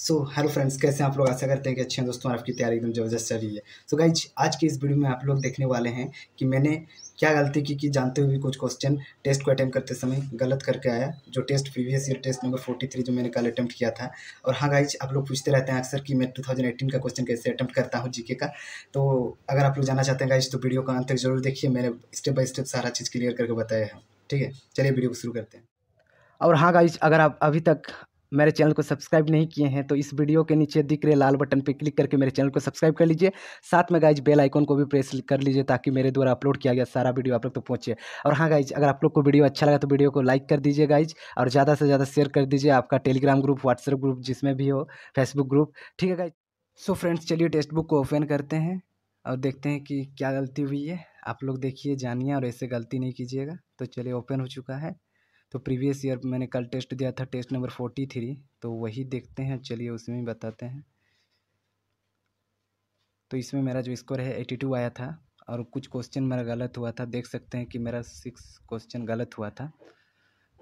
So hello friends कैसे आप लोग आशा करते हैं कि अच्छे हैं दोस्तों आपकी तैयारी एकदम ज़बरदस्त चल रही है सो so, गाइज आज के इस वीडियो में आप लोग देखने वाले हैं कि मैंने क्या गलती की कि जानते हुए भी कुछ क्वेश्चन टेस्ट को अटैम्प्ट करते समय गलत करके आया जो test previous year test number forty three जो मैंने कल अटैम्प्ट किया था और हाँ गाइज आप लोग पूछते रहते हैं अक्सर कि मैं टू थाउजेंड एटीन का क्वेश्चन कैसे अटैम्प्ट करता हूँ जीके का तो अगर आप लोग जाना चाहते हैं गाइज तो वीडियो का अंत तक जरूर देखिए मैंने स्टेप बाय स्टेप सारा चीज़ क्लियर करके बताया है ठीक है चलिए वीडियो को शुरू करते हैं और हाँ गाइज अगर आप अभी तक मेरे चैनल को सब्सक्राइब नहीं किए हैं तो इस वीडियो के नीचे दिख रहे लाल बटन पर क्लिक करके मेरे चैनल को सब्सक्राइब कर लीजिए साथ में गाइज बेल आइकन को भी प्रेस कर लीजिए ताकि मेरे द्वारा अपलोड किया गया सारा वीडियो आप लोग तक पहुँचे और हाँ गाइज अगर आप लोग को वीडियो अच्छा लगा तो वीडियो को लाइक कर दीजिए गाइज और ज़्यादा से ज़्यादा शेयर कर दीजिए आपका टेलीग्राम ग्रुप व्हाट्सएप ग्रुप जिसमें भी हो फेसबुक ग्रुप ठीक है गाइज सो फ्रेंड्स चलिए टेक्स्ट बुक को ओपन करते हैं और देखते हैं कि क्या गलती हुई है आप लोग देखिए जानिए और ऐसे गलती नहीं कीजिएगा तो चलिए ओपन हो चुका है तो प्रीवियस ईयर मैंने कल टेस्ट दिया था टेस्ट नंबर फोर्टी थ्री तो वही देखते हैं चलिए उसमें भी बताते हैं तो इसमें मेरा जो स्कोर है एटी टू आया था और कुछ क्वेश्चन मेरा गलत हुआ था देख सकते हैं कि मेरा सिक्स क्वेश्चन गलत हुआ था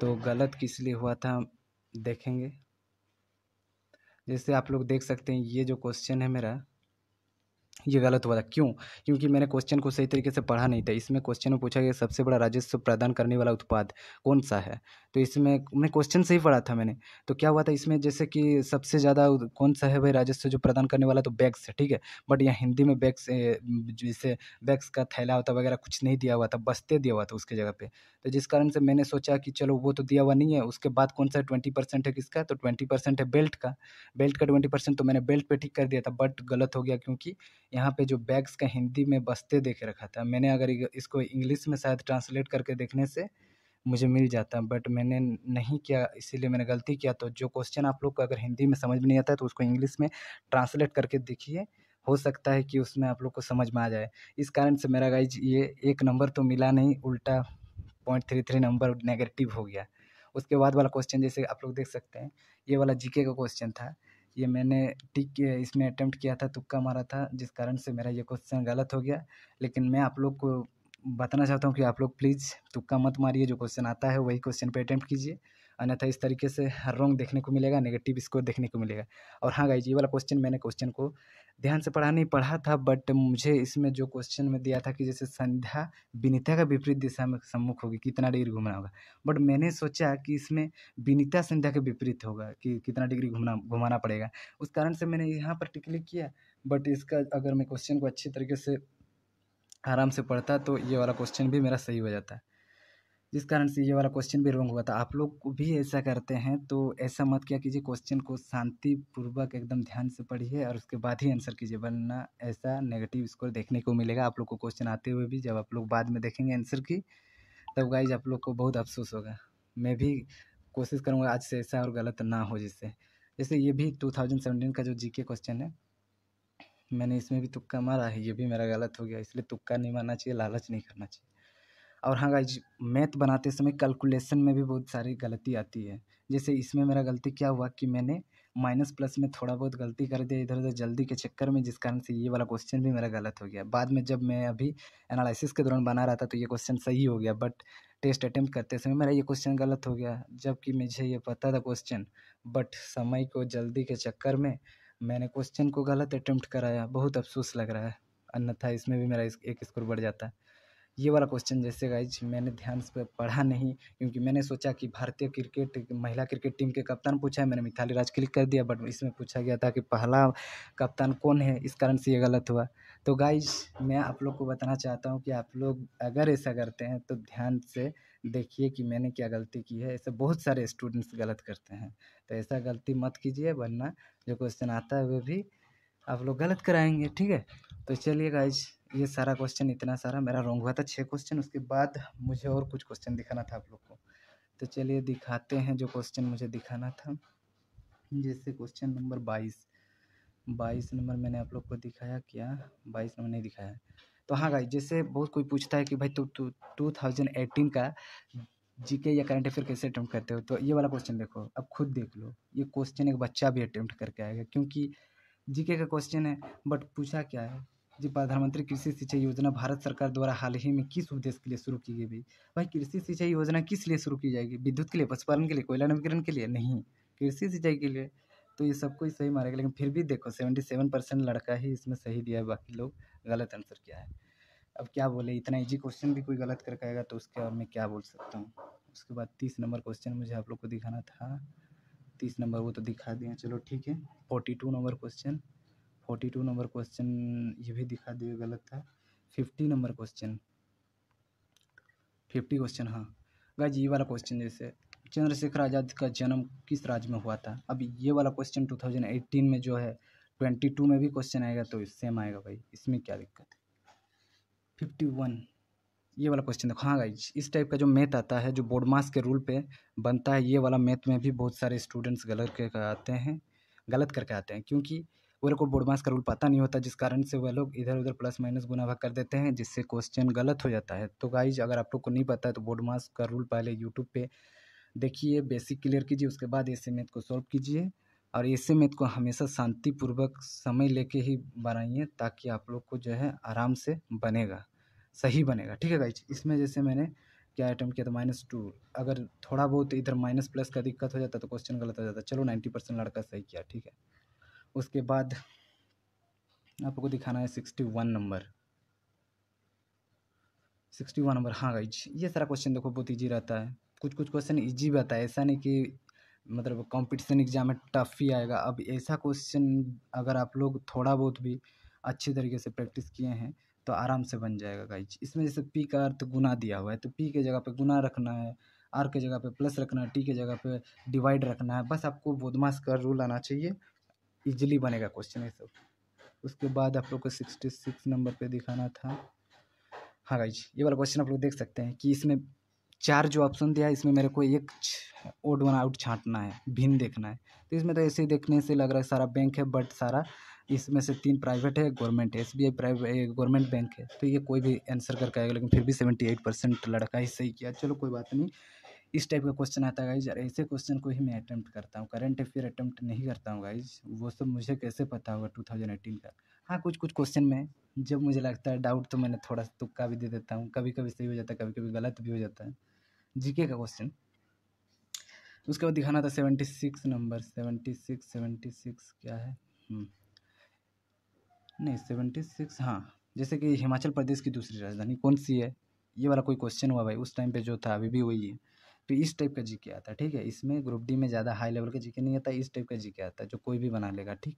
तो गलत किस लिए हुआ था देखेंगे जैसे आप लोग देख सकते हैं ये जो क्वेश्चन है मेरा ये गलत हुआ था क्यों क्योंकि मैंने क्वेश्चन को सही तरीके से पढ़ा नहीं था इसमें क्वेश्चन में पूछा गया सबसे बड़ा राजस्व प्रदान करने वाला उत्पाद कौन सा है तो इसमें मैं क्वेश्चन सही पढ़ा था मैंने तो क्या हुआ था इसमें जैसे कि सबसे ज़्यादा कौन सा है भाई राजस्व जो प्रदान करने वाला तो बैग्स है ठीक है बट यहाँ हिंदी में बैग्स जैसे बैग्स का थैला होता वगैरह कुछ नहीं दिया हुआ था बस्ते दिया हुआ था उसके जगह पर तो जिस कारण से मैंने सोचा कि चलो वो तो दिया हुआ नहीं है उसके बाद कौन सा ट्वेंटी परसेंट है किसका तो ट्वेंटी परसेंट है बेल्ट का बेल्ट का ट्वेंटी परसेंट तो मैंने बेल्ट पर ठीक कर दिया था बट गलत हो गया क्योंकि यहाँ पे जो बैग्स का हिंदी में बस्ते देख रखा था मैंने अगर इसको इंग्लिश में शायद ट्रांसलेट करके देखने से मुझे मिल जाता बट मैंने नहीं किया इसीलिए मैंने गलती किया तो जो क्वेश्चन आप लोग को अगर हिंदी में समझ में नहीं आता है तो उसको इंग्लिश में ट्रांसलेट करके देखिए हो सकता है कि उसमें आप लोग को समझ में आ जाए इस कारण से मेरा गाइज ये एक नंबर तो मिला नहीं उल्टा point three three number negative हो गया उसके बाद वाला क्वेश्चन जैसे आप लोग देख सकते हैं ये वाला जीके का क्वेश्चन था ये मैंने टिक इसमें अटैम्प्ट किया था तुक्का मारा था जिस कारण से मेरा ये क्वेश्चन गलत हो गया लेकिन मैं आप लोग को बताना चाहता हूँ कि आप लोग प्लीज़ तुक्का मत मारिए जो क्वेश्चन आता है वही क्वेश्चन पर अटैम्प्ट कीजिए अन्यथा इस तरीके से रॉन्ग देखने को मिलेगा नेगेटिव स्कोर देखने को मिलेगा और हाँ गाई जी वाला क्वेश्चन मैंने क्वेश्चन को ध्यान से पढ़ा नहीं पढ़ा था बट मुझे इसमें जो क्वेश्चन में दिया था कि जैसे संध्या विनीता का विपरीत दिशा में सम्मुख होगी कितना डिग्री घूमना होगा बट मैंने सोचा कि इसमें विनीता संध्या के विपरीत होगा कि कितना डिग्री घूमना घुमाना पड़ेगा उस कारण से मैंने यहाँ पर टिकली किया बट इसका अगर मैं क्वेश्चन को अच्छी तरीके से आराम से पढ़ता तो ये वाला क्वेश्चन भी मेरा सही हो जाता है जिस कारण से ये वाला क्वेश्चन भी रॉन्ग हुआ था आप लोग भी ऐसा करते हैं तो ऐसा मत किया कीजिए क्वेश्चन को शांतिपूर्वक एकदम ध्यान से पढ़िए और उसके बाद ही आंसर कीजिए वरना ऐसा नेगेटिव स्कोर देखने को मिलेगा आप लोग को क्वेश्चन आते हुए भी जब आप लोग बाद में देखेंगे आंसर की तब गाइज आप लोग को बहुत अफसोस होगा मैं भी कोशिश करूँगा आज से ऐसा और गलत ना हो जिससे जैसे ये भी टू थाउजेंड सेवेंटीन का जो जी के क्वेश्चन है मैंने इसमें भी तुक्का मारा है ये भी मेरा गलत हो गया इसलिए तुक्का नहीं मारना चाहिए लालच नहीं करना चाहिए और हाँ गाइज मैथ बनाते समय कैलकुलेशन में भी बहुत सारी गलती आती है जैसे इसमें मेरा गलती क्या हुआ कि मैंने माइनस प्लस में थोड़ा बहुत गलती कर दिया इधर उधर जल्दी के चक्कर में जिस कारण से ये वाला क्वेश्चन भी मेरा गलत हो गया बाद में जब मैं अभी एनालिसिस के दौरान बना रहा था तो ये क्वेश्चन सही हो गया बट टेस्ट अटैम्प्ट करते समय मेरा ये क्वेश्चन गलत हो गया जबकि मुझे ये पता था क्वेश्चन बट समय को जल्दी के चक्कर में मैंने क्वेश्चन को गलत अटैम्प्ट कराया बहुत अफसोस लग रहा है अन्यथा इसमें भी मेरा एक स्कोर बढ़ जाता है ये वाला क्वेश्चन जैसे गाइज मैंने ध्यान से पढ़ा नहीं क्योंकि मैंने सोचा कि भारतीय क्रिकेट महिला क्रिकेट टीम के कप्तान पूछा है मैंने मिथाली राज क्लिक कर दिया बट इसमें पूछा गया था कि पहला कप्तान कौन है इस कारण से ये गलत हुआ तो गाइज मैं आप लोग को बताना चाहता हूँ कि आप लोग अगर ऐसा करते हैं तो ध्यान से देखिए कि मैंने क्या गलती की है ऐसे बहुत सारे स्टूडेंट्स गलत करते हैं तो ऐसा गलती मत कीजिए वरना जो क्वेश्चन आता है वह भी आप लोग गलत कराएंगे ठीक है तो चलिए गाइज ये सारा क्वेश्चन इतना सारा मेरा रॉन्ग हुआ था छः क्वेश्चन उसके बाद मुझे और कुछ क्वेश्चन दिखाना था आप लोग को तो चलिए दिखाते हैं जो क्वेश्चन मुझे दिखाना था जैसे क्वेश्चन नंबर बाईस बाईस नंबर मैंने आप लोग को दिखाया क्या बाईस नंबर नहीं दिखाया तो हाँ भाई जैसे बहुत कोई पूछता है कि भाई तो टू थाउजेंड एटीन का जीके या करंट अफेयर कैसे अटैम्प्ट करते हो तो ये वाला क्वेश्चन देखो अब खुद देख लो ये क्वेश्चन एक बच्चा भी अटैम्प्ट करके आएगा क्योंकि जीके का क्वेश्चन है बट पूछा क्या है जी प्रधानमंत्री कृषि सिंचाई योजना भारत सरकार द्वारा हाल ही में किस उद्देश्य के लिए शुरू की गई भाई भाई कृषि सिंचाई योजना किस लिए शुरू की जाएगी विद्युत के लिए पशुपालन के लिए कोयला नवीकरण के लिए नहीं कृषि सिंचाई के लिए तो ये सब कोई सही मारेगा लेकिन फिर भी देखो सेवेंटी सेवन परसेंट लड़का ही इसमें सही दिया है बाकी लोग गलत आंसर किया है अब क्या बोले इतना इजी क्वेश्चन भी कोई गलत करके आएगा तो उसके और मैं क्या बोल सकता हूँ उसके बाद तीस नंबर क्वेश्चन मुझे आप लोग को दिखाना था तीस नंबर वो तो दिखा दिया चलो ठीक है forty two number question forty two number question ये भी दिखा दिए गलत था fifty number question fifty question हाँ गाइज ये वाला क्वेश्चन जैसे चंद्रशेखर आज़ाद का जन्म किस राज्य में हुआ था अब ये वाला क्वेश्चन टू थाउजेंड एटीन में जो है ट्वेंटी टू में भी क्वेश्चन आएगा तो सेम आएगा भाई इसमें क्या दिक्कत है फिफ्टी वन ये वाला क्वेश्चन देखो हाँ गाइज इस टाइप का जो मैथ आता है जो बोर्ड मास के रूल पे बनता है ये वाला मैथ में भी बहुत सारे स्टूडेंट्स गलत करके आते हैं गलत करके आते हैं क्योंकि वो लोग को मास का रूल पता नहीं होता जिस कारण से वह लोग इधर उधर प्लस माइनस गुना भाग कर देते हैं जिससे क्वेश्चन गलत हो जाता है तो गाइज अगर आप लोग को नहीं पता है तो बोडमास का रूल पहले यूट्यूब पर देखिए बेसिक क्लियर कीजिए उसके बाद ऐसे मैथ को सॉल्व कीजिए और ऐसे मैथ को हमेशा शांतिपूर्वक समय लेके ही बनाइए ताकि आप लोग को जो है आराम से बनेगा सही बनेगा ठीक है गाइज इसमें जैसे मैंने क्या आइटम किया था माइनस टू अगर थोड़ा बहुत इधर माइनस प्लस का दिक्कत हो जाता तो क्वेश्चन गलत हो जाता चलो नाइन्टी परसेंट लड़का सही किया ठीक है उसके बाद आपको दिखाना है sixty one number sixty one number हाँ गाइज ये सारा क्वेश्चन देखो बहुत ईजी रहता है कुछ कुछ क्वेश्चन ईजी भी आता है ऐसा नहीं कि मतलब कंपटीशन एग्जाम में टफ ही आएगा अब ऐसा क्वेश्चन अगर आप लोग थोड़ा बहुत भी अच्छी तरीके से प्रैक्टिस किए हैं तो आराम से बन जाएगा गाइज इसमें जैसे पी का अर्थ गुना दिया हुआ है तो पी के जगह पर गुना रखना है आर के जगह पे प्लस रखना है टी के जगह पे डिवाइड रखना है बस आपको बोधमास का रूल आना चाहिए इजीली बनेगा क्वेश्चन ये सब उसके बाद आप लोग को सिक्सटी सिक्स नंबर पे दिखाना था हाँ जी ये वाला क्वेश्चन आप लोग देख सकते हैं कि इसमें चार जो ऑप्शन दिया है इसमें मेरे को एक ओड वन आउट छांटना है भिन्न देखना है तो इसमें तो ऐसे ही देखने से लग रहा है सारा बैंक है बट सारा इसमें से तीन प्राइवेट है गवर्नमेंट है S B I private government bank है तो ये कोई भी आंसर करके आएगा लेकिन फिर भी सेवेंटी एट परसेंट लड़का ही सही किया चलो कोई बात नहीं इस टाइप का क्वेश्चन आता है गाइज और ऐसे क्वेश्चन को ही मैं अटैम्प्ट करता हूँ करंट अफेयर अटैम्प्ट नहीं करता हूँ गाइज वो सब मुझे कैसे पता होगा टू थाउजेंड एटीन का हाँ कुछ कुछ क्वेश्चन में जब मुझे लगता है डाउट तो मैंने थोड़ा सा तुक्का भी दे देता हूँ कभी कभी सही हो जाता है कभी कभी गलत भी हो जाता है जीके का क्वेश्चन उसके बाद दिखाना था seventy six number seventy six seventy six क्या है हम्म। नहीं सेवेंटी सिक्स हाँ जैसे कि हिमाचल प्रदेश की दूसरी राजधानी कौन सी है ये वाला कोई क्वेश्चन हुआ भाई उस टाइम पे जो था अभी भी वही है तो इस टाइप का जीके आता है ठीक है इसमें ग्रुप डी में ज़्यादा हाई लेवल का जीके नहीं आता इस टाइप का जीके आता है जो कोई भी बना लेगा ठीक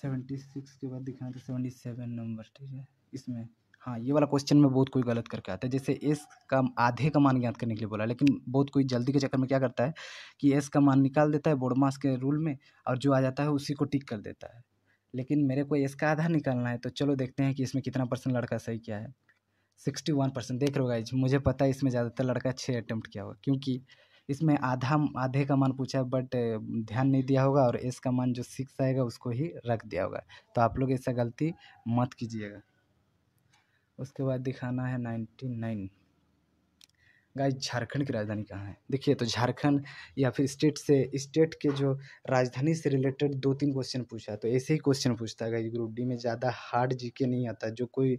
सेवेंटी सिक्स के बाद दिखाना था तो सेवेंटी सेवन नंबर ठीक है इसमें हाँ ये वाला क्वेश्चन में बहुत कोई गलत करके आता है जैसे एस का आधे का मान ज्ञात करने के लिए बोला लेकिन बहुत कोई जल्दी के चक्कर में क्या करता है कि एस का मान निकाल देता है बोर्ड के रूल में और जो आ जाता है उसी को टिक कर देता है लेकिन मेरे को एस का आधा निकालना है तो चलो देखते हैं कि इसमें कितना परसेंट लड़का सही किया है सिक्सटी वन परसेंट देख रहे हो गाइज मुझे पता है इसमें ज़्यादातर लड़का छः अटैम्प्ट किया होगा क्योंकि इसमें आधा आधे का मान पूछा है बट ध्यान नहीं दिया होगा और एस का मान जो सिक्स आएगा उसको ही रख दिया होगा तो आप लोग ऐसा गलती मत कीजिएगा उसके बाद दिखाना है नाइन्टी नाइन गाय झारखंड की राजधानी कहाँ है देखिए तो झारखंड या फिर स्टेट से स्टेट के जो राजधानी से रिलेटेड दो तीन क्वेश्चन पूछा है तो ऐसे ही क्वेश्चन पूछता है गाई ग्रुप डी में ज़्यादा हार्ड जीके नहीं आता जो कोई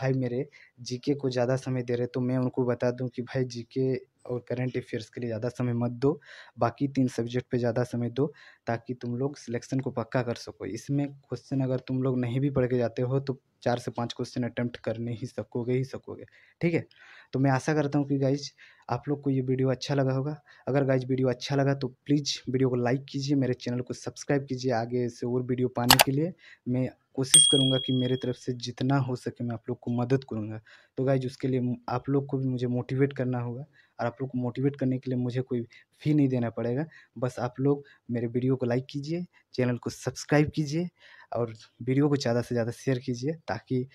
भाई मेरे जीके को ज़्यादा समय दे रहे तो मैं उनको बता दूँ कि भाई जीके और करंट अफेयर्स के लिए ज़्यादा समय मत दो बाकी तीन सब्जेक्ट पे ज़्यादा समय दो ताकि तुम लोग सिलेक्शन को पक्का कर सको इसमें क्वेश्चन अगर तुम लोग नहीं भी पढ़ के जाते हो तो चार से पाँच क्वेश्चन अटैम्प्ट करने ही सकोगे ही सकोगे ठीक है तो मैं आशा करता हूँ कि गाइज आप लोग को ये वीडियो अच्छा लगा होगा अगर गाइज वीडियो अच्छा लगा तो प्लीज़ वीडियो को लाइक कीजिए मेरे चैनल को सब्सक्राइब कीजिए आगे से और वीडियो पाने के लिए मैं कोशिश करूँगा कि मेरे तरफ से जितना हो सके मैं आप लोग को मदद करूँगा तो गाइज उसके लिए आप लोग को भी मुझे मोटिवेट करना होगा और आप लोग को मोटिवेट करने के लिए मुझे कोई फी नहीं देना पड़ेगा बस आप लोग मेरे वीडियो को लाइक कीजिए चैनल को सब्सक्राइब कीजिए और वीडियो को ज़्यादा से ज़्यादा शेयर कीजिए ताकि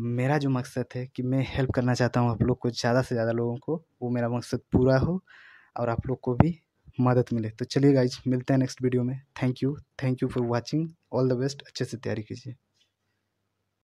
मेरा जो मकसद है कि मैं हेल्प करना चाहता हूँ आप लोग को ज़्यादा से ज़्यादा लोगों को वो मेरा मकसद पूरा हो और आप लोग को भी मदद मिले तो चलिए गाइज मिलते हैं नेक्स्ट वीडियो में thank you thank you for watching all the best अच्छे से तैयारी कीजिए